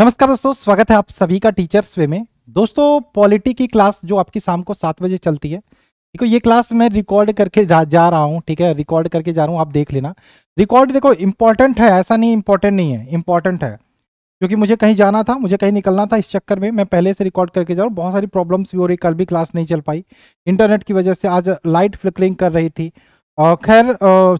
नमस्कार दोस्तों स्वागत है आप सभी का टीचर्स वे में दोस्तों पॉलिटी की क्लास जो आपकी शाम को सात बजे चलती है देखो ये क्लास मैं रिकॉर्ड करके जा, जा रहा हूँ ठीक है रिकॉर्ड करके जा रहा हूँ आप देख लेना रिकॉर्ड देखो इंपॉर्टेंट है ऐसा नहीं इंपॉर्टेंट नहीं है इंपॉर्टेंट है क्योंकि मुझे कहीं जाना था मुझे कहीं निकलना था इस चक्कर में मैं पहले से रिकॉर्ड करके जा रहा हूँ बहुत सारी प्रॉब्लम्स भी हो रही कल भी क्लास नहीं चल पाई इंटरनेट की वजह से आज लाइट फ्लिकरिंग कर रही थी खैर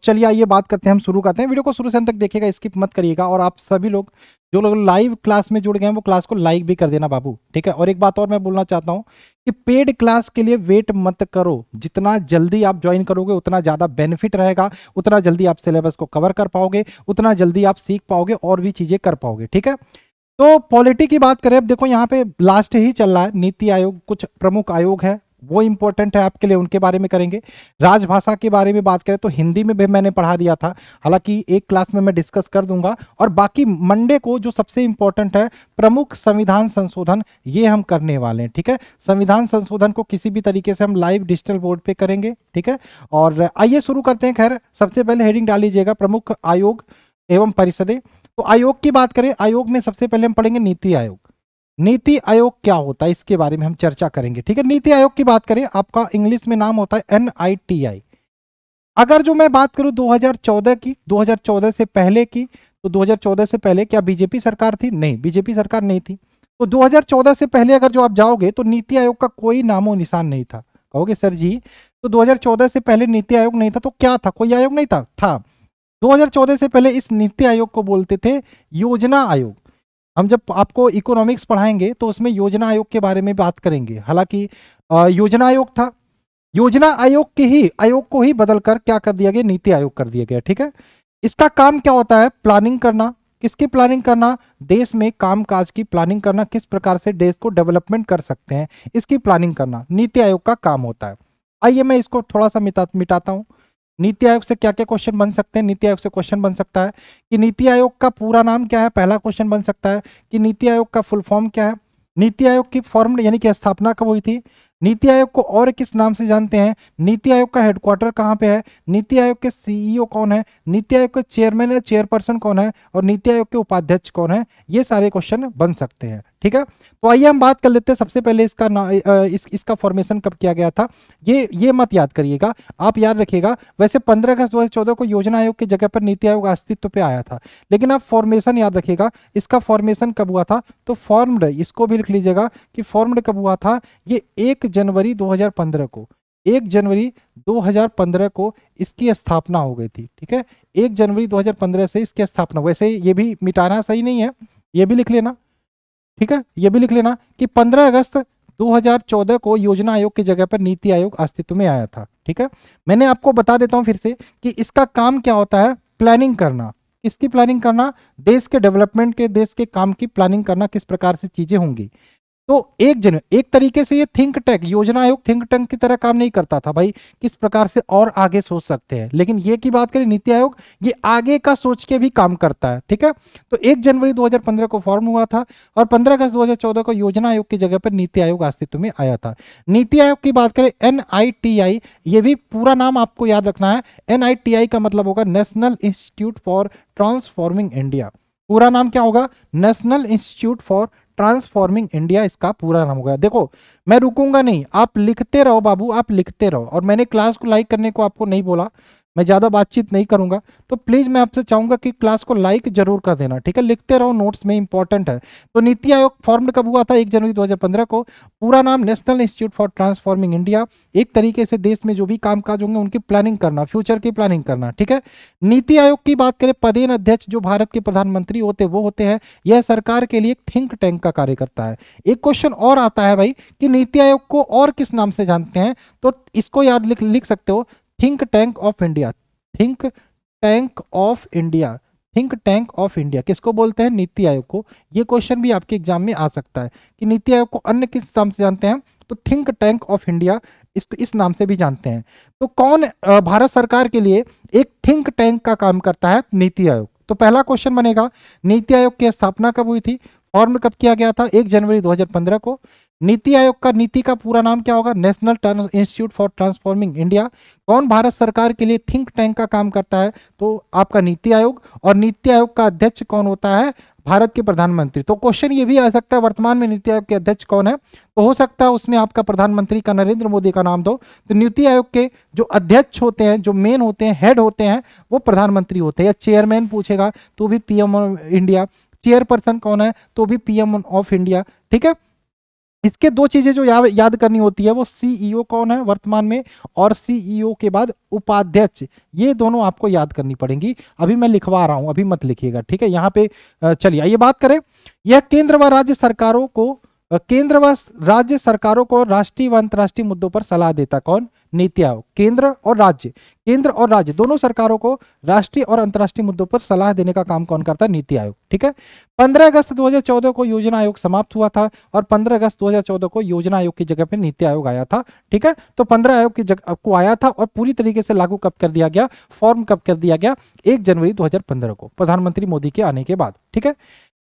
चलिए आइए बात करते हैं हम शुरू करते हैं वीडियो को शुरू से हम तक देखिएगा स्किप मत करिएगा और आप सभी लोग जो लोग लाइव क्लास में जुड़ गए हैं वो क्लास को लाइक भी कर देना बाबू ठीक है और एक बात और मैं बोलना चाहता हूँ कि पेड क्लास के लिए वेट मत करो जितना जल्दी आप ज्वाइन करोगे उतना ज़्यादा बेनिफिट रहेगा उतना जल्दी आप सिलेबस को कवर कर पाओगे उतना जल्दी आप सीख पाओगे और भी चीज़ें कर पाओगे ठीक है तो पॉलिटी की बात करें अब देखो यहाँ पे लास्ट ही चल रहा है नीति आयोग कुछ प्रमुख आयोग है वो इम्पोर्टेंट है आपके लिए उनके बारे में करेंगे राजभाषा के बारे में बात करें तो हिंदी में भी मैंने पढ़ा दिया था हालांकि एक क्लास में मैं डिस्कस कर दूंगा और बाकी मंडे को जो सबसे इम्पोर्टेंट है प्रमुख संविधान संशोधन ये हम करने वाले हैं ठीक है संविधान संशोधन को किसी भी तरीके से हम लाइव डिजिटल बोर्ड पर करेंगे ठीक है और आइए शुरू करते हैं खैर सबसे पहले हेडिंग डाल लीजिएगा प्रमुख आयोग एवं परिषदें तो आयोग की बात करें आयोग में सबसे पहले हम पढ़ेंगे नीति आयोग नीति आयोग क्या होता है इसके बारे में हम चर्चा करेंगे ठीक है नीति आयोग की बात करें आपका इंग्लिश में नाम होता है एन आई टी आई अगर जो मैं बात करूं 2014 की 2014 से पहले की तो 2014 से पहले क्या बीजेपी सरकार थी नहीं बीजेपी सरकार नहीं थी तो 2014 से पहले अगर जो आप जाओगे तो नीति आयोग का कोई नामो निशान नहीं था कहोगे सर जी तो 2014 से पहले नीति आयोग नहीं था तो क्या था कोई आयोग नहीं था था 2014 से पहले इस नीति आयोग को बोलते थे योजना आयोग हम जब आपको इकोनॉमिक्स पढ़ाएंगे तो उसमें योजना आयोग के बारे में बात करेंगे हालांकि योजना आयोग था योजना आयोग के ही आयोग को ही बदलकर क्या कर दिया गया नीति आयोग कर दिया गया ठीक है इसका काम क्या होता है प्लानिंग करना किसकी प्लानिंग करना देश में कामकाज की प्लानिंग करना किस प्रकार से देश को डेवलपमेंट कर सकते हैं इसकी प्लानिंग करना नीति आयोग का काम होता है आइए मैं इसको थोड़ा सा मिटाता हूं नीति आयोग से क्या क्या क्वेश्चन बन सकते हैं नीति आयोग से क्वेश्चन बन सकता है कि नीति आयोग का पूरा नाम क्या है पहला क्वेश्चन बन सकता है कि नीति आयोग का फुल फॉर्म क्या है नीति आयोग की फॉर्म यानी कि स्थापना कब हुई थी नीति आयोग को और किस नाम से जानते हैं नीति आयोग का हेडक्वार्टर कहाँ पे है नीति आयोग के सीईओ e कौन है नीति आयोग के चेयरमैन या चेयरपर्सन कौन है और नीति आयोग के उपाध्यक्ष कौन है ये सारे क्वेश्चन बन सकते हैं ठीक है तो आइए हम बात कर लेते हैं सबसे पहले इसका ना, इस, इसका फॉर्मेशन कब किया गया था ये ये मत याद करिएगा आप याद रखिएगा वैसे 15 अगस्त 2014 को योजना आयोग की जगह पर नीति आयोग अस्तित्व पे आया था लेकिन आप फॉर्मेशन याद रखिएगा इसका फॉर्मेशन कब हुआ था तो फॉर्म्ड इसको भी लिख लीजिएगा कि फॉर्म्ड कब हुआ था ये एक जनवरी 2015 को एक जनवरी 2015 को इसकी स्थापना हो गई थी ठीक है एक जनवरी 2015 से इसकी स्थापना वैसे ये भी मिटाना सही नहीं है ये भी लिख लेना ठीक है ये भी लिख लेना कि 15 अगस्त 2014 को योजना आयोग की जगह पर नीति आयोग अस्तित्व में आया था ठीक है मैंने आपको बता देता हूँ फिर से कि इसका काम क्या होता है प्लानिंग करना इसकी प्लानिंग करना देश के डेवलपमेंट के देश के काम की प्लानिंग करना किस प्रकार से चीजें होंगी तो एक जन एक तरीके से ये थिंक टैंक योजना आयोग थिंक टैंक की तरह काम नहीं करता था भाई किस प्रकार से और आगे सोच सकते हैं लेकिन ये की बात करें नीति आयोग ये आगे का सोच के भी काम करता है ठीक है तो एक जनवरी 2015 को फॉर्म हुआ था और 15 अगस्त 2014 को योजना आयोग की जगह पर नीति आयोग अस्तित्व में आया था नीति आयोग की बात करें एन ये भी पूरा नाम आपको याद रखना है एन का मतलब होगा national institute for transforming India पूरा नाम क्या होगा national institute for transforming India इसका पूरा नाम होगा देखो मैं रुकूंगा नहीं आप लिखते रहो बाबू आप लिखते रहो और मैंने क्लास को लाइक करने को आपको नहीं बोला मैं ज़्यादा बातचीत नहीं करूँगा तो प्लीज़ मैं आपसे चाहूँगा कि क्लास को लाइक जरूर कर देना ठीक है लिखते रहो नोट्स में इंपॉर्टेंट है तो नीति आयोग फॉर्म कब हुआ था एक जनवरी 2015 को पूरा नाम national institute for transforming India एक तरीके से देश में जो भी काम होंगे उनकी प्लानिंग करना फ्यूचर की प्लानिंग करना ठीक है नीति आयोग की बात करें पदेन अध्यक्ष जो भारत के प्रधानमंत्री होते वो होते हैं यह सरकार के लिए थिंक टैंक का कार्य करता है एक क्वेश्चन और आता है भाई कि नीति आयोग को और किस नाम से जानते हैं तो इसको याद लिख लिख सकते हो think tank of India think tank of India think tank of India किसको बोलते हैं नीति आयोग को ये क्वेश्चन भी आपके एग्जाम में आ सकता है कि नीति आयोग को अन्य किस नाम से जानते हैं तो थिंक टैंक ऑफ इंडिया इसको इस नाम से भी जानते हैं तो कौन भारत सरकार के लिए एक थिंक टैंक का काम करता है नीति आयोग तो पहला क्वेश्चन बनेगा नीति आयोग की स्थापना कब हुई थी फॉर्म कब किया गया था एक जनवरी दो को नीति आयोग का नीति का पूरा नाम क्या होगा national institute for transforming India कौन भारत सरकार के लिए थिंक टैंक का काम करता है तो आपका नीति आयोग और नीति आयोग का अध्यक्ष कौन होता है भारत के प्रधानमंत्री तो क्वेश्चन ये भी आ सकता है वर्तमान में नीति आयोग के अध्यक्ष कौन है तो हो सकता है उसमें आपका प्रधानमंत्री का नरेंद्र मोदी का नाम दो तो नीति आयोग के जो अध्यक्ष होते हैं जो मेन होते हैं हेड होते हैं वो प्रधानमंत्री होते हैं या चेयरमैन पूछेगा तो भी पीएम इंडिया चेयरपर्सन कौन है तो भी पीएम ऑफ इंडिया ठीक है इसके दो चीजें जो या, याद करनी होती है वो सीईओ e कौन है वर्तमान में और सीईओ e के बाद उपाध्यक्ष ये दोनों आपको याद करनी पड़ेंगी अभी मैं लिखवा रहा हूं अभी मत लिखिएगा ठीक है यहाँ पे चलिए आइए बात करें यह केंद्र व राज्य सरकारों को केंद्र व राज्य सरकारों को राष्ट्रीय व अंतर्राष्ट्रीय मुद्दों पर सलाह देता कौन नीति आयोग केंद्र और राज्य केंद्र और राज्य दोनों सरकारों को राष्ट्रीय और अंतर्राष्ट्रीय मुद्दों पर सलाह देने का काम कौन करता है नीति आयोग ठीक है 15 अगस्त 2014 को योजना आयोग समाप्त हुआ था और 15 अगस्त 2014 को योजना आयोग की जगह पर नीति आयोग आया था ठीक है तो 15 आयोग की जगह को आया था और पूरी तरीके से लागू कब कर दिया गया फॉर्म कब कर दिया गया एक जनवरी दो को प्रधानमंत्री मोदी के आने के बाद ठीक है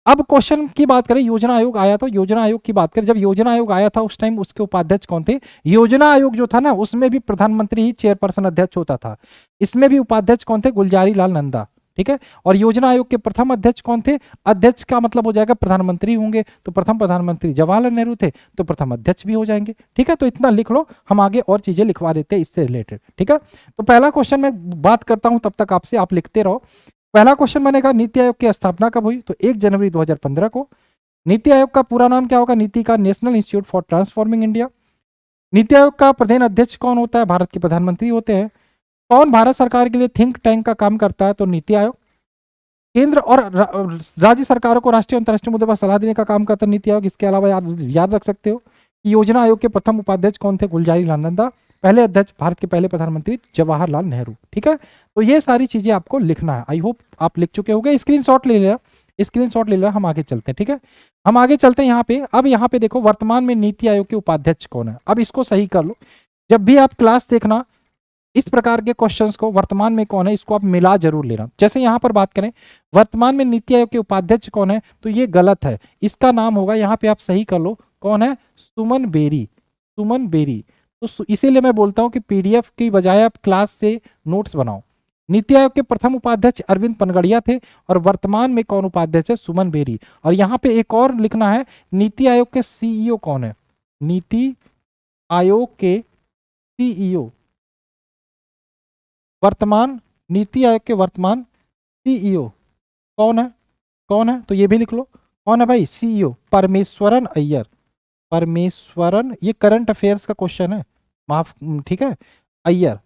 अब क्वेश्चन की बात करें योजना आयोग आया तो योजना आयोग की बात करें जब योजना आयोग आया था उस टाइम उसके उपाध्यक्ष कौन थे योजना आयोग जो था ना उसमें भी प्रधानमंत्री ही चेयरपर्सन अध्यक्ष होता था इसमें भी उपाध्यक्ष कौन थे गुलजारी लाल नंदा ठीक है और योजना आयोग के प्रथम अध्यक्ष कौन थे अध्यक्ष का मतलब हो जाएगा प्रधानमंत्री होंगे तो प्रथम प्रधानमंत्री जवाहरलाल नेहरू थे तो प्रथम अध्यक्ष भी हो जाएंगे ठीक है तो इतना लिख लो हम आगे और चीजें लिखवा देते हैं इससे रिलेटेड ठीक है तो पहला क्वेश्चन मैं बात करता हूं तब तक आपसे आप लिखते रहो पहला क्वेश्चन बनेगा नीति आयोग की स्थापना कब हुई तो एक जनवरी 2015 को नीति आयोग का पूरा नाम क्या होगा नीति का national institute for transforming India NITI Aayog का प्रधान अध्यक्ष कौन होता है भारत के प्रधानमंत्री होते हैं कौन भारत सरकार के लिए थिंक टैंक का काम करता है तो नीति आयोग केंद्र और राज्य सरकारों को राष्ट्रीय अंतर्राष्ट्रीय मुद्दे पर सलाह देने का काम करता है नीति आयोग इसके अलावा याद याद रख सकते हो कि योजना आयोग के प्रथम उपाध्यक्ष कौन थे गुलजारी लाल नंदा पहले अध्यक्ष भारत के पहले प्रधानमंत्री जवाहरलाल नेहरू ठीक है तो ये सारी चीजें आपको लिखना है आई होप आप लिख चुके होंगे स्क्रीन ले लेना स्क्रीन ले लेना हम आगे चलते हैं ठीक है हम आगे चलते हैं यहाँ पे अब यहाँ पे देखो वर्तमान में नीति आयोग के उपाध्यक्ष कौन है अब इसको सही कर लो जब भी आप क्लास देखना इस प्रकार के क्वेश्चंस को वर्तमान में कौन है इसको आप मिला जरूर लेना जैसे यहाँ पर बात करें वर्तमान में नीति आयोग के उपाध्यक्ष कौन है तो ये गलत है इसका नाम होगा यहाँ पे आप सही कर लो कौन है सुमन बेरी सुमन बेरी तो इसीलिए मैं बोलता हूँ कि पीडीएफ की बजाय आप क्लास से नोट्स बनाओ नीति आयोग के प्रथम उपाध्यक्ष अरविंद पनगड़िया थे और वर्तमान में कौन उपाध्यक्ष है सुमन बेरी और यहाँ पे एक और लिखना है नीति आयोग के सीईओ कौन है नीति आयोग के सीईओ वर्तमान नीति आयोग के वर्तमान सीईओ कौन है कौन है तो ये भी लिख लो कौन है भाई सीईओ परमेश्वरन अय्यर परमेश्वरन ये करंट अफेयर्स का क्वेश्चन है माफ ठीक है अय्यर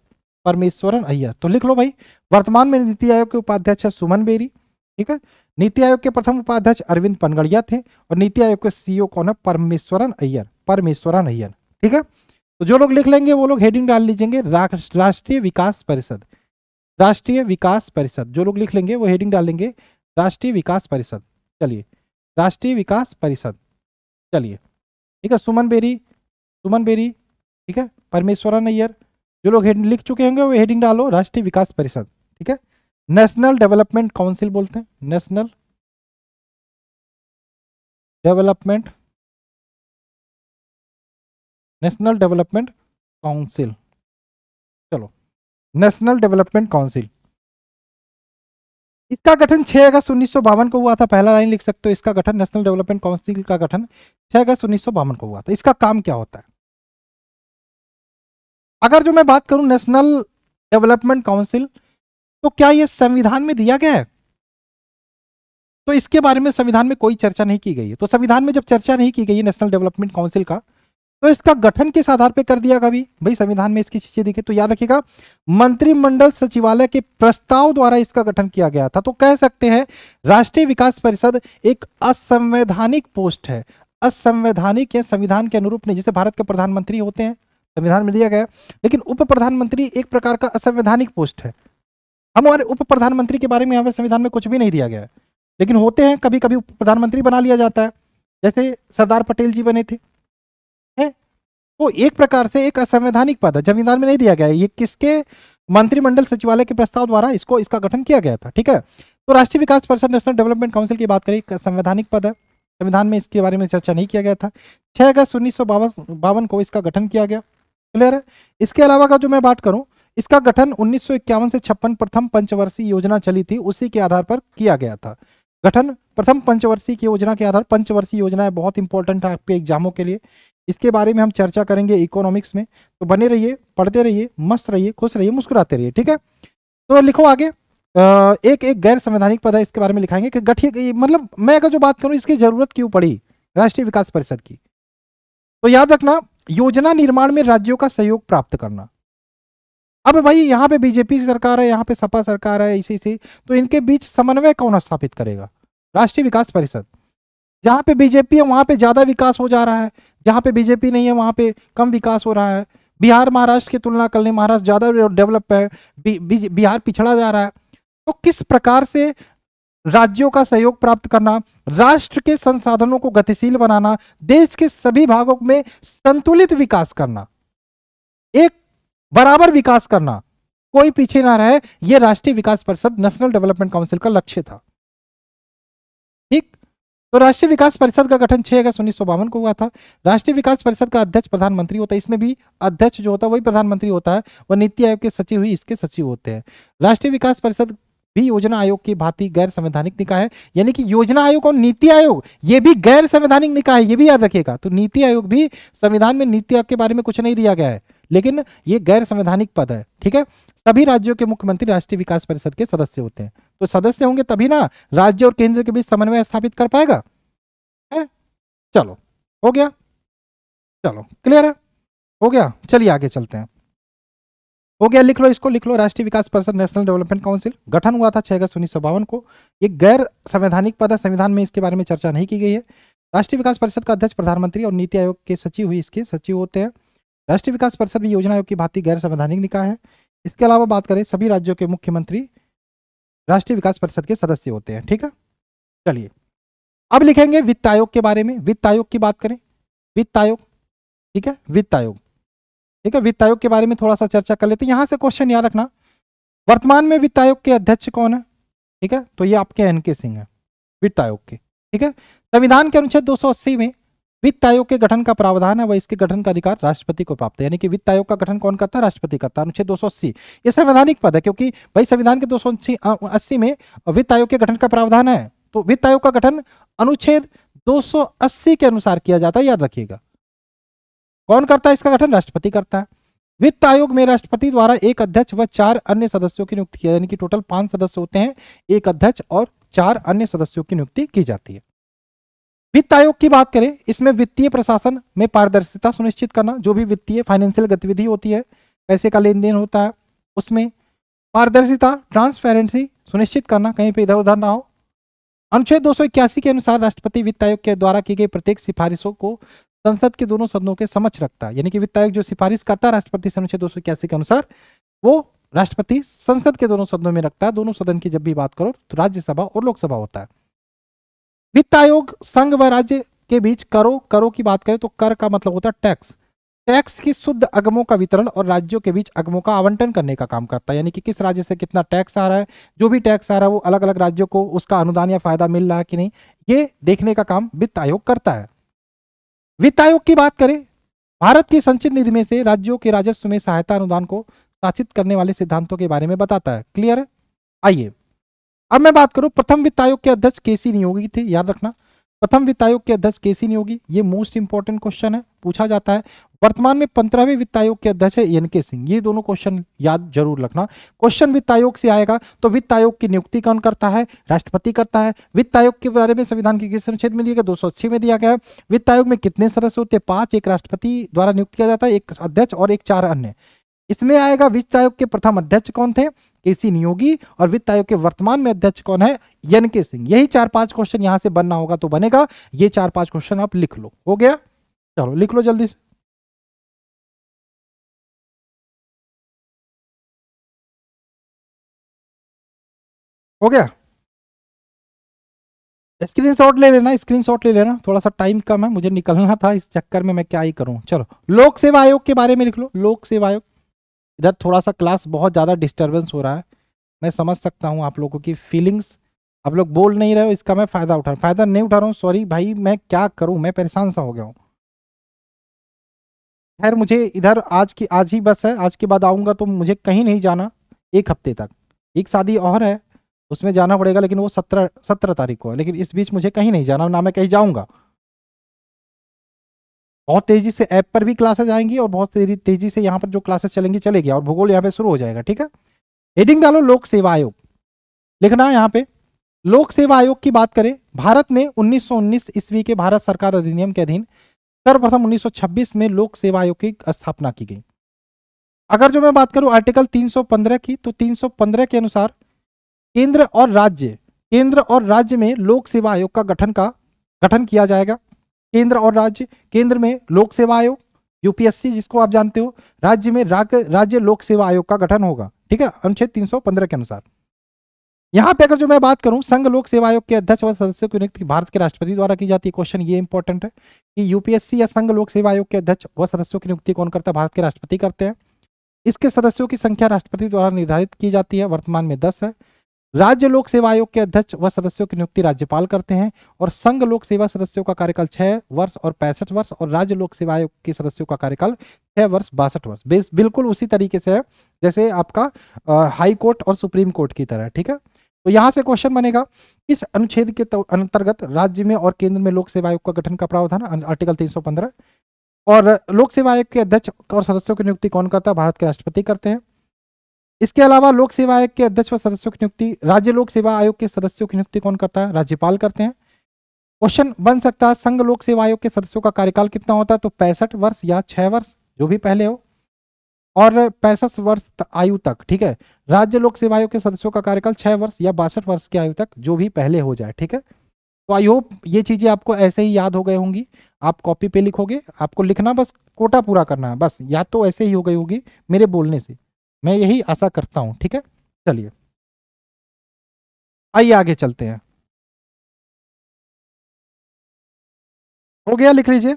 परमेश्वरन अय्यर तो लिख लो भाई वर्तमान में नीति आयोग के उपाध्यक्ष है सुमन बेरी ठीक है नीति आयोग के प्रथम उपाध्यक्ष अरविंद पनगड़िया थे और नीति आयोग के सीईओ कौन है परमेश्वरन अय्यर परमेश्वरन अय्यर ठीक है तो जो लोग लिख लेंगे वो लोग हेडिंग डाल लीजिएंगे राष्ट्रीय विकास परिषद राष्ट्रीय विकास परिषद जो लोग लिख लेंगे वो हेडिंग डालेंगे राष्ट्रीय विकास परिषद चलिए राष्ट्रीय विकास परिषद चलिए ठीक है सुमन बेरी सुमन बेरी ठीक है परमेश्वरन नैयर जो लोग लिख चुके होंगे वो हेडिंग डालो राष्ट्रीय विकास परिषद ठीक है नेशनल डेवलपमेंट काउंसिल बोलते हैं national development national development council चलो नेशनल डेवलपमेंट काउंसिल इसका गठन 6 अगस्त उन्नीस को हुआ था पहला लाइन लिख सकते हो इसका गठन नेशनल डेवलपमेंट काउंसिल का गठन 6 अगस्त उन्नीस को हुआ था इसका काम क्या होता है अगर जो मैं बात करूं नेशनल डेवलपमेंट काउंसिल तो क्या यह संविधान में दिया गया है तो इसके बारे में संविधान में कोई चर्चा नहीं की गई है तो संविधान में जब चर्चा नहीं की गई है नेशनल डेवलपमेंट काउंसिल का तो इसका गठन किस आधार पर कर दिया गया भाई संविधान में इसकी चीजें दिखे तो याद रखिएगा मंत्रिमंडल सचिवालय के प्रस्ताव द्वारा इसका गठन किया गया था तो कह सकते हैं राष्ट्रीय विकास परिषद एक असंवैधानिक पोस्ट है असंवैधानिक या संविधान के अनुरूप नहीं जैसे भारत के प्रधानमंत्री होते हैं संविधान में दिया गया लेकिन उप प्रधानमंत्री एक प्रकार का असंवैधानिक पोस्ट है हमारे उप प्रधानमंत्री के बारे में हमें संविधान में कुछ भी नहीं दिया गया है लेकिन होते हैं कभी कभी उप प्रधानमंत्री बना लिया जाता है जैसे सरदार पटेल जी बने थे है तो एक प्रकार से एक असंवैधानिक पद है संविधान में नहीं दिया गया ये किसके मंत्रिमंडल सचिवालय के प्रस्ताव द्वारा इसको इसका गठन किया गया था ठीक है तो राष्ट्रीय विकास परिषद नेशनल डेवलपमेंट काउंसिल की बात करें संवैधानिक पद है संविधान में इसके बारे में चर्चा नहीं किया गया था छह अगस्त उन्नीस सौ बावन को इसका गठन किया गया क्लियर है इसके अलावा का जो मैं बात करूं इसका गठन उन्नीस से छप्पन प्रथम पंचवर्षीय योजना चली थी उसी के आधार पर किया गया था गठन प्रथम पंचवर्षीय की योजना के आधार पंचवर्षीय योजना है बहुत इंपॉर्टेंट है आपके एग्जामों के लिए इसके बारे में हम चर्चा करेंगे इकोनॉमिक्स में तो बने रहिए पढ़ते रहिए मस्त रहिए खुश रहिए मुस्कुराते रहिए ठीक है तो लिखो आगे एक एक गैर संवैधानिक पद है इसके बारे में लिखाएंगे कि गठित मतलब मैं अगर जो बात करूं इसकी जरूरत क्यों पड़ी राष्ट्रीय विकास परिषद की तो याद रखना योजना निर्माण में राज्यों का सहयोग प्राप्त करना अब भाई यहां पे बीजेपी सरकार है यहां पे सपा सरकार है इसी से तो इनके बीच समन्वय कौन स्थापित करेगा राष्ट्रीय विकास परिषद जहां पे बीजेपी है वहां पे ज्यादा विकास हो जा रहा है जहां पे बीजेपी नहीं है वहां पे कम विकास हो रहा है बिहार महाराष्ट्र की तुलना ले महाराष्ट्र ज्यादा डेवलप है बिहार पिछड़ा जा रहा है तो किस प्रकार से राज्यों का सहयोग प्राप्त करना राष्ट्र के संसाधनों को गतिशील बनाना देश के सभी भागों में संतुलित विकास करना एक बराबर विकास करना कोई पीछे ना रहे यह राष्ट्रीय विकास परिषद नेशनल डेवलपमेंट काउंसिल का लक्ष्य था ठीक तो राष्ट्रीय विकास परिषद का गठन छह अगस्त उन्नीस को हुआ था राष्ट्रीय विकास परिषद का अध्यक्ष प्रधानमंत्री होता है इसमें भी अध्यक्ष जो होता है वही प्रधानमंत्री होता है वह नीति आयोग के सचिव ही इसके सचिव होते हैं राष्ट्रीय विकास परिषद भी योजना आयोग की भांति गैर संवैधानिक निकाय है यानी कि योजना आयोग और नीति आयोग ये भी गैर संवैधानिक निकाय है ये भी याद रखिएगा तो नीति आयोग भी संविधान में नीति आयोग के बारे में कुछ नहीं दिया गया है लेकिन ये गैर संवैधानिक पद है ठीक है सभी राज्यों के मुख्यमंत्री राष्ट्रीय विकास परिषद के सदस्य होते हैं तो सदस्य होंगे तभी ना राज्य और केंद्र के बीच समन्वय स्थापित कर पाएगा है? चलो हो गया चलो क्लियर है हो गया चलिए आगे चलते हैं हो गया लिख लो इसको लिख लो राष्ट्रीय विकास परिषद नेशनल डेवलपमेंट काउंसिल गठन हुआ था छह अगस्त उन्नीस को एक गैर संवैधानिक पद है संविधान में इसके बारे में चर्चा नहीं की गई है राष्ट्रीय विकास परिषद का अध्यक्ष प्रधानमंत्री और नीति आयोग के सचिव हुई इसके सचिव होते हैं राष्ट्रीय विकास परिषद भी योजना आयोग की भांति गैर संवैधानिक निकाय है इसके अलावा बात करें सभी राज्यों के मुख्यमंत्री राष्ट्रीय विकास परिषद के सदस्य होते हैं ठीक है चलिए अब लिखेंगे वित्त आयोग के बारे में वित्त आयोग की बात करें वित्त आयोग ठीक है वित्त आयोग ठीक है वित्त आयोग के बारे में थोड़ा सा चर्चा कर लेते हैं यहाँ से क्वेश्चन याद रखना वर्तमान में वित्त आयोग के अध्यक्ष कौन है ठीक है तो ये आपके एन के सिंह है वित्त आयोग के ठीक है संविधान के अनुच्छेद दो में वित्त आयोग के गठन का प्रावधान है वह इसके गठन का अधिकार राष्ट्रपति को प्राप्त है यानी कि वित्त आयोग का गठन कौन करता है राष्ट्रपति करता है अनुच्छेद अस्सी ये संवैधानिक पद है क्योंकि भाई संविधान के अस्सी में वित्त आयोग के गठन का प्रावधान है तो वित्त आयोग का गठन अनुच्छेद 280 के अनुसार किया जाता है याद रखिएगा कौन करता है इसका गठन राष्ट्रपति करता है वित्त आयोग में राष्ट्रपति द्वारा एक अध्यक्ष व चार अन्य सदस्यों की नियुक्ति किया यानी कि टोटल पांच सदस्य होते हैं एक अध्यक्ष और चार अन्य सदस्यों की नियुक्ति की जाती है वित्त आयोग की बात करें इसमें वित्तीय प्रशासन में पारदर्शिता सुनिश्चित करना जो भी वित्तीय फाइनेंशियल गतिविधि होती है पैसे का लेन देन होता है उसमें पारदर्शिता ट्रांसपेरेंसी सुनिश्चित करना कहीं पर इधर उधर ना हो अनुच्छेद दो के अनुसार राष्ट्रपति वित्त आयोग के द्वारा की गई प्रत्येक सिफारिशों को संसद के दोनों सदनों के समक्ष रखता है यानी कि वित्त आयोग जो सिफारिश करता है राष्ट्रपति अनुच्छेद दो के अनुसार वो राष्ट्रपति संसद के दोनों सदनों में रखता है दोनों सदन की जब भी बात करो तो राज्यसभा और लोकसभा होता है वित्त आयोग संघ व राज्य के बीच करो करो की बात करें तो कर का मतलब होता है टैक्स टैक्स की शुद्ध अगमों का वितरण और राज्यों के बीच अगमों का आवंटन करने का काम करता है यानी कि किस राज्य से कितना टैक्स आ रहा है जो भी टैक्स आ रहा है वो अलग अलग राज्यों को उसका अनुदान या फायदा मिल रहा है कि नहीं ये देखने का काम वित्त आयोग करता है वित्त आयोग की बात करें भारत की संचित निधि में से राज्यों के राजस्व में सहायता अनुदान को शासित करने वाले सिद्धांतों के बारे में बताता है क्लियर है आइए अब मैं बात करूं प्रथम वित्त आयोग के अध्यक्ष के सी नियोगी थे याद रखना प्रथम वित्त आयोग के अध्यक्ष के सी नियोगी ये मोस्ट इंपॉर्टेंट क्वेश्चन है पूछा जाता है वर्तमान में पंद्रहवें वित्त आयोग के अध्यक्ष है एन के सिंह ये दोनों क्वेश्चन याद जरूर रखना क्वेश्चन वित्त आयोग से आएगा तो वित्त आयोग की नियुक्ति कौन करता है राष्ट्रपति करता है वित्त आयोग के बारे में संविधान के किस अनुच्छेद में दिया गया दो में दिया गया वित्त आयोग में कितने सदस्य होते हैं पांच एक राष्ट्रपति द्वारा नियुक्त किया जाता है एक अध्यक्ष और एक चार अन्य इसमें आएगा वित्त आयोग के प्रथम अध्यक्ष कौन थे केसी नियोगी और वित्त आयोग के वर्तमान में अध्यक्ष कौन है एन के सिंह यही चार पांच क्वेश्चन यहां से बनना होगा तो बनेगा ये चार पांच क्वेश्चन आप लिख लो हो गया चलो लिख लो जल्दी से हो गया स्क्रीन शॉट ले लेना स्क्रीन शॉट ले लेना थोड़ा सा टाइम कम है मुझे निकलना था इस चक्कर में मैं क्या ही करूँ चलो लोक सेवा आयोग के बारे में लिख लो लोक सेवा आयोग इधर थोड़ा सा क्लास बहुत ज़्यादा डिस्टर्बेंस हो रहा है मैं समझ सकता हूँ आप लोगों की फीलिंग्स आप लोग बोल नहीं रहे हो इसका मैं फ़ायदा उठा रहा फ़ायदा नहीं उठा रहा हूँ सॉरी भाई मैं क्या करूँ मैं परेशान सा हो गया हूँ खैर मुझे इधर आज की आज ही बस है आज के बाद आऊँगा तो मुझे कहीं नहीं जाना एक हफ्ते तक एक शादी और है उसमें जाना पड़ेगा लेकिन वो सत्रह सत्रह तारीख को है लेकिन इस बीच मुझे कहीं नहीं जाना ना मैं कहीं जाऊंगा बहुत तेजी से ऐप पर भी क्लासेज आएंगी और बहुत तेजी से यहाँ पर जो क्लासेस चलेंगी चलेगी और भूगोल यहाँ पे शुरू हो जाएगा ठीक है हेडिंग डालो लोक सेवा आयोग लिखना है यहाँ पे लोक सेवा आयोग की बात करें भारत में 1919 ईस्वी के भारत सरकार अधिनियम के अधीन सर्वप्रथम 1926 में लोक सेवा आयोग की स्थापना की गई अगर जो मैं बात करूं आर्टिकल 315 की तो 315 के अनुसार केंद्र और राज्य केंद्र और राज्य में लोक सेवा आयोग का गठन का गठन किया जाएगा केंद्र और राज्य केंद्र में लोक सेवा आयोग यूपीएससी जिसको आप जानते हो राज्य में राज्य लोक सेवा आयोग का गठन होगा ठीक है अनुच्छेद 315 के अनुसार यहाँ पे अगर जो मैं बात करूं संघ लोक सेवा आयोग के अध्यक्ष व सदस्यों की नियुक्ति भारत के राष्ट्रपति द्वारा की जाती है क्वेश्चन ये इंपॉर्टेंट है कि यूपीएससी या संघ लोक सेवा आयोग के अध्यक्ष व सदस्यों की नियुक्ति कौन करता है भारत के राष्ट्रपति करते हैं इसके सदस्यों की संख्या राष्ट्रपति द्वारा निर्धारित की जाती है वर्तमान में दस है राज्य लोक सेवा आयोग के अध्यक्ष व सदस्यों की नियुक्ति राज्यपाल करते हैं और संघ लोक सेवा सदस्यों का कार्यकाल छह वर्ष और पैंसठ वर्ष और राज्य लोक सेवा आयोग के सदस्यों का कार्यकाल छह वर्ष बासठ वर्ष बिल्कुल उसी तरीके से है जैसे आपका हाई कोर्ट और सुप्रीम कोर्ट की तरह ठीक है तो यहाँ से क्वेश्चन बनेगा इस अनुच्छेद के तो अंतर्गत राज्य में और केंद्र में लोक सेवा आयोग का गठन का प्रावधान आर्टिकल तीन और लोक सेवा आयोग के अध्यक्ष और सदस्यों की नियुक्ति कौन करता है भारत के राष्ट्रपति करते हैं इसके अलावा लोक सेवा आयोग के अध्यक्ष व सदस्यों की नियुक्ति राज्य लोक सेवा आयोग के सदस्यों की नियुक्ति कौन करता है राज्यपाल करते हैं क्वेश्चन बन सकता है संघ लोक सेवा आयोग के सदस्यों का कार्यकाल कितना होता है तो पैंसठ वर्ष या छह वर्ष जो भी पहले हो और पैंसठ वर्ष आयु तक ठीक है राज्य लोक सेवा आयोग के सदस्यों का कार्यकाल छह वर्ष या बासठ वर्ष की आयु तक जो भी पहले हो जाए ठीक है तो आई होप ये चीजें आपको ऐसे ही याद हो गए होंगी आप कॉपी पे लिखोगे आपको लिखना बस कोटा पूरा करना है बस या तो ऐसे ही हो गई होगी मेरे बोलने से मैं यही आशा करता हूं ठीक है चलिए आइए आगे चलते हैं हो गया लिख लीजिए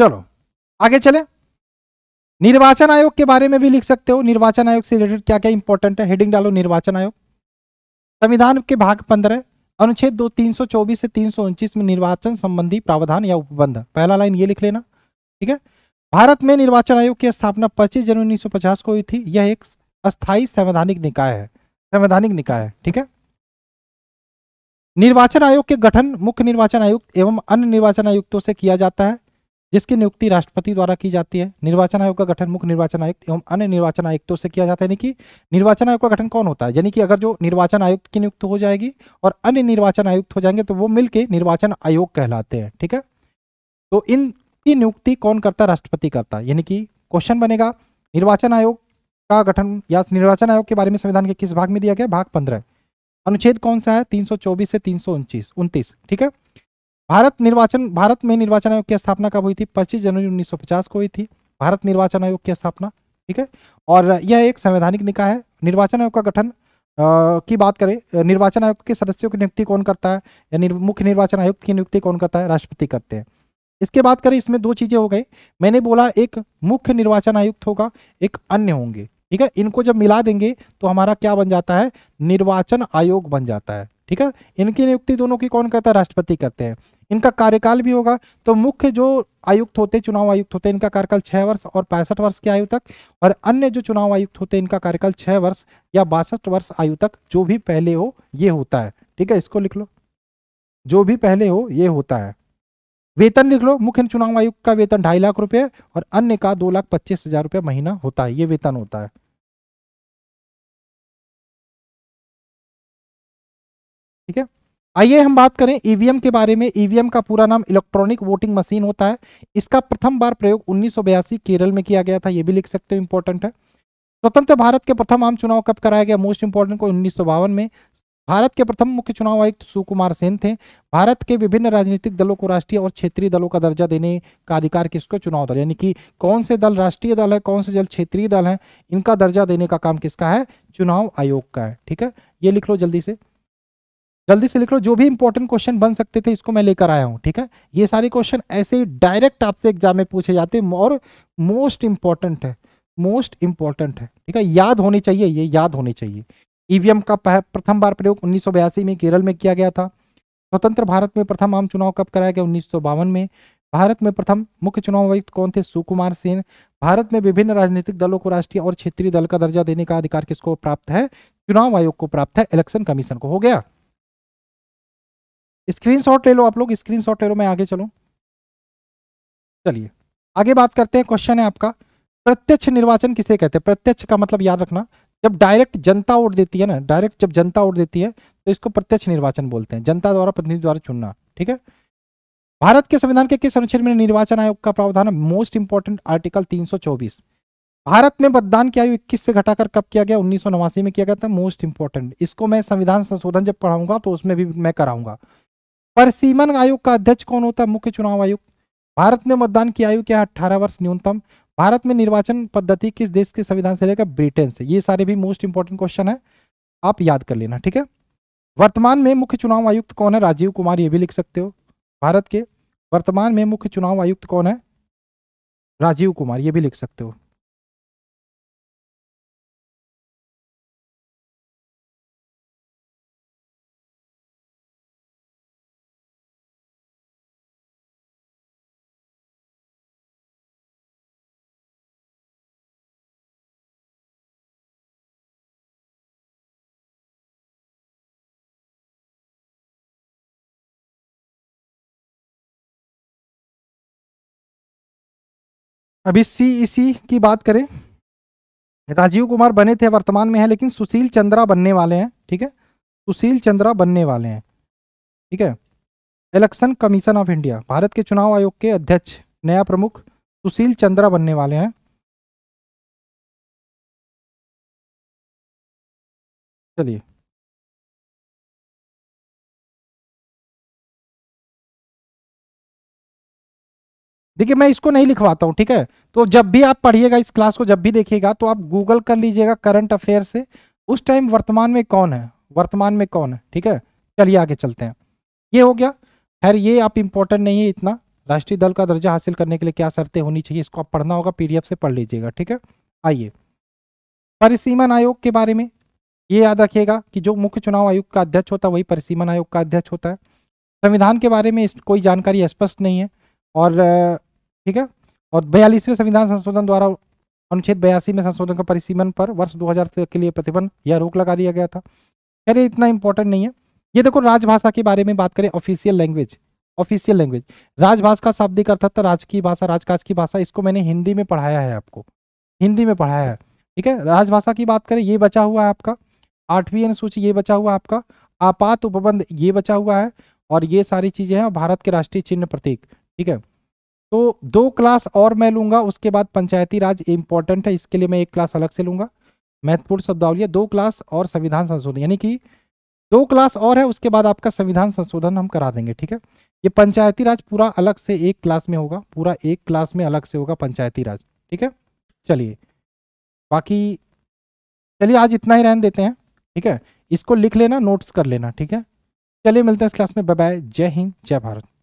चलो आगे चले निर्वाचन आयोग के बारे में भी लिख सकते हो निर्वाचन आयोग से रिलेटेड क्या क्या इंपॉर्टेंट है हेडिंग डालो निर्वाचन आयोग संविधान के भाग पंद्रह अनुच्छेद दो तीन सौ चौबीस से तीन सौ उनतीस में निर्वाचन संबंधी प्रावधान या उपबंध पहला लाइन ये लिख लेना ठीक है भारत में निर्वाचन आयोग की स्थापना पच्चीस जनवरी उन्नीस को हुई थी यह एक अस्थायी संवैधानिक निकाय है संवैधानिक निकाय है ठीक है निर्वाचन आयोग के गठन मुख्य निर्वाचन आयुक्त एवं अन्य निर्वाचन आयुक्तों से किया जाता है जिसकी नियुक्ति राष्ट्रपति द्वारा की जाती है निर्वाचन आयोग का गठन मुख्य निर्वाचन आयुक्त एवं अन्य निर्वाचन आयुक्तों से किया जाता है यानी कि निर्वाचन आयोग का गठन कौन होता है यानी कि अगर जो निर्वाचन आयुक्त की नियुक्ति हो जाएगी और अन्य निर्वाचन आयुक्त हो जाएंगे तो वो मिलकर निर्वाचन आयोग कहलाते हैं ठीक है तो इनकी नियुक्ति कौन करता है राष्ट्रपति करता है यानी कि क्वेश्चन बनेगा निर्वाचन आयोग का गठन या निर्वाचन आयोग के बारे में संविधान के किस भाग में दिया गया भाग पंद्रह अनुच्छेद कौन सा है तीन से तीन सौ ठीक है भारत निर्वाचन भारत में निर्वाचन आयोग की स्थापना कब हुई थी पच्चीस जनवरी उन्नीस को हुई थी भारत निर्वाचन आयोग की स्थापना ठीक है और यह एक संवैधानिक निकाय है निर्वाचन आयोग का गठन की बात करें निर्वाचन आयोग के सदस्यों की नियुक्ति कौन करता है या मुख्य निर्वाचन आयुक्त की नियुक्ति कौन करता है राष्ट्रपति करते हैं इसके बात करें इसमें दो चीज़ें हो गई मैंने बोला एक मुख्य निर्वाचन आयुक्त होगा एक अन्य होंगे ठीक है इनको जब मिला देंगे तो हमारा क्या बन जाता है निर्वाचन आयोग बन जाता है ठीक है इनकी नियुक्ति दोनों की कौन करता है राष्ट्रपति करते हैं इनका कार्यकाल भी होगा तो मुख्य जो आयुक्त होते चुनाव आयुक्त होते इनका कार्यकाल छह वर्ष और पैंसठ वर्ष की आयु तक और अन्य जो चुनाव आयुक्त होते इनका कार्यकाल छह वर्ष या बासठ वर्ष आयु तक जो भी पहले हो ये होता है ठीक है इसको लिख लो जो भी पहले हो ये होता है वेतन लिख लो मुख्य चुनाव आयुक्त का वेतन ढाई लाख रुपए और अन्य का दो लाख पच्चीस हजार रुपये महीना होता है ये वेतन होता है ठीक है आइए हम बात करें ईवीएम e के बारे में ईवीएम e का पूरा नाम इलेक्ट्रॉनिक वोटिंग मशीन होता है इसका प्रथम बार प्रयोग उन्नीस केरल में किया गया था यह भी लिख सकते हो इंपॉर्टेंट है स्वतंत्र भारत के प्रथम आम चुनाव कब कराया गया मोस्ट इंपॉर्टेंट को उन्नीस में भारत के प्रथम मुख्य चुनाव आयुक्त सुकुमार सेन थे भारत के विभिन्न राजनीतिक दलों को राष्ट्रीय और क्षेत्रीय दलों का दर्जा देने का अधिकार किसको चुनाव दल यानी कि कौन से दल राष्ट्रीय दल है कौन से दल क्षेत्रीय दल है इनका दर्जा देने का काम किसका है चुनाव आयोग का है ठीक है ये लिख लो जल्दी से जल्दी से लिख लो जो भी इंपॉर्टेंट क्वेश्चन बन सकते थे इसको मैं लेकर आया हूँ ठीक है ये सारे क्वेश्चन ऐसे ही डायरेक्ट आपसे एग्जाम में पूछे जाते हैं और मोस्ट इंपॉर्टेंट है मोस्ट इंपॉर्टेंट है ठीक है याद होनी चाहिए ये याद होनी चाहिए ईवीएम e का प्रथम बार प्रयोग उन्नीस में केरल में किया गया था स्वतंत्र भारत में प्रथम आम चुनाव कब कराया गया उन्नीस में भारत में प्रथम मुख्य चुनाव आयुक्त कौन थे सुकुमार सेन भारत में विभिन्न राजनीतिक दलों को राष्ट्रीय और क्षेत्रीय दल का दर्जा देने का अधिकार किसको प्राप्त है चुनाव आयोग को प्राप्त है इलेक्शन कमीशन को हो गया स्क्रीनशॉट ले लो आप लोग स्क्रीनशॉट ले लो मैं आगे चलूँ चलिए आगे बात करते हैं क्वेश्चन है आपका प्रत्यक्ष निर्वाचन किसे कहते हैं प्रत्यक्ष का मतलब याद रखना जब डायरेक्ट जनता वोट देती है ना डायरेक्ट जब जनता वोट देती है तो इसको प्रत्यक्ष निर्वाचन बोलते हैं जनता द्वारा प्रतिनिधि द्वारा चुनना ठीक है भारत के संविधान के किस अनुच्छेद में निर्वाचन आयोग का प्रावधान है मोस्ट इंपॉर्टेंट आर्टिकल 324 भारत में मतदान की आयु इक्कीस से घटाकर कब किया गया उन्नीस में किया गया था मोस्ट इंपॉर्टेंट इसको मैं संविधान संशोधन जब पढ़ाऊंगा तो उसमें भी मैं कराऊंगा परसीमन आयोग का अध्यक्ष कौन होता है मुख्य चुनाव आयुक्त भारत में मतदान की आयु क्या है अठारह वर्ष न्यूनतम भारत में निर्वाचन पद्धति किस देश के संविधान से लेकर ब्रिटेन से ये सारे भी मोस्ट इंपॉर्टेंट क्वेश्चन है आप याद कर लेना ठीक है वर्तमान में मुख्य चुनाव आयुक्त कौन है राजीव कुमार ये भी लिख सकते हो भारत के वर्तमान में मुख्य चुनाव आयुक्त कौन है राजीव कुमार ये भी लिख सकते हो अभी सीईसी की बात करें राजीव कुमार बने थे वर्तमान में है लेकिन सुशील चंद्रा बनने वाले हैं ठीक है सुशील चंद्रा बनने वाले हैं ठीक है election commission of India Bharat के चुनाव आयोग के अध्यक्ष नया प्रमुख सुशील चंद्रा बनने वाले हैं चलिए देखिए मैं इसको नहीं लिखवाता हूँ ठीक है तो जब भी आप पढ़िएगा इस क्लास को जब भी देखिएगा तो आप गूगल कर लीजिएगा करंट अफेयर से उस टाइम वर्तमान में कौन है वर्तमान में कौन है ठीक है चलिए आगे चलते हैं ये हो गया खैर ये आप इम्पोर्टेंट नहीं है इतना राष्ट्रीय दल का दर्जा हासिल करने के लिए क्या शर्तें होनी चाहिए इसको आप पढ़ना होगा पीडीएफ से पढ़ लीजिएगा ठीक है आइए परिसीमन आयोग के बारे में ये याद रखिएगा कि जो मुख्य चुनाव आयोग का अध्यक्ष होता है वही परिसीमन आयोग का अध्यक्ष होता है संविधान के बारे में कोई जानकारी स्पष्ट नहीं है और ठीक है और बयालीसवें संविधान संशोधन द्वारा अनुच्छेद बयासी में संशोधन का परिसीमन पर वर्ष दो के लिए प्रतिबंध या रोक लगा दिया गया था खेल इतना इंपॉर्टेंट नहीं है ये देखो राजभाषा के बारे में बात करें ऑफिशियल लैंग्वेज ऑफिशियल लैंग्वेज राजभाषा का शाब्दिक अर्थ था तो राजकीय भाषा राजकाज की भाषा इसको मैंने हिंदी में पढ़ाया है आपको हिंदी में पढ़ाया है ठीक है राजभाषा की बात करें ये बचा हुआ है आपका आठवीं अनुसूची ये बचा हुआ आपका आपात उपबंध ये बचा हुआ है और ये सारी चीजें हैं भारत के राष्ट्रीय चिन्ह प्रतीक ठीक है तो दो क्लास और मैं लूंगा उसके बाद पंचायती राज इम्पॉर्टेंट है इसके लिए मैं एक क्लास अलग से लूंगा महत्वपूर्ण शब्दावली है दो क्लास और संविधान संशोधन यानी कि दो क्लास और है उसके बाद आपका संविधान संशोधन हम करा देंगे ठीक है ये पंचायती राज पूरा अलग से एक क्लास में होगा पूरा एक क्लास में अलग से होगा पंचायती राज ठीक है चलिए बाकी चलिए आज इतना ही रहन देते हैं ठीक है इसको लिख लेना नोट्स कर लेना ठीक है चलिए मिलते हैं इस क्लास में बाय बाय जय हिंद जय भारत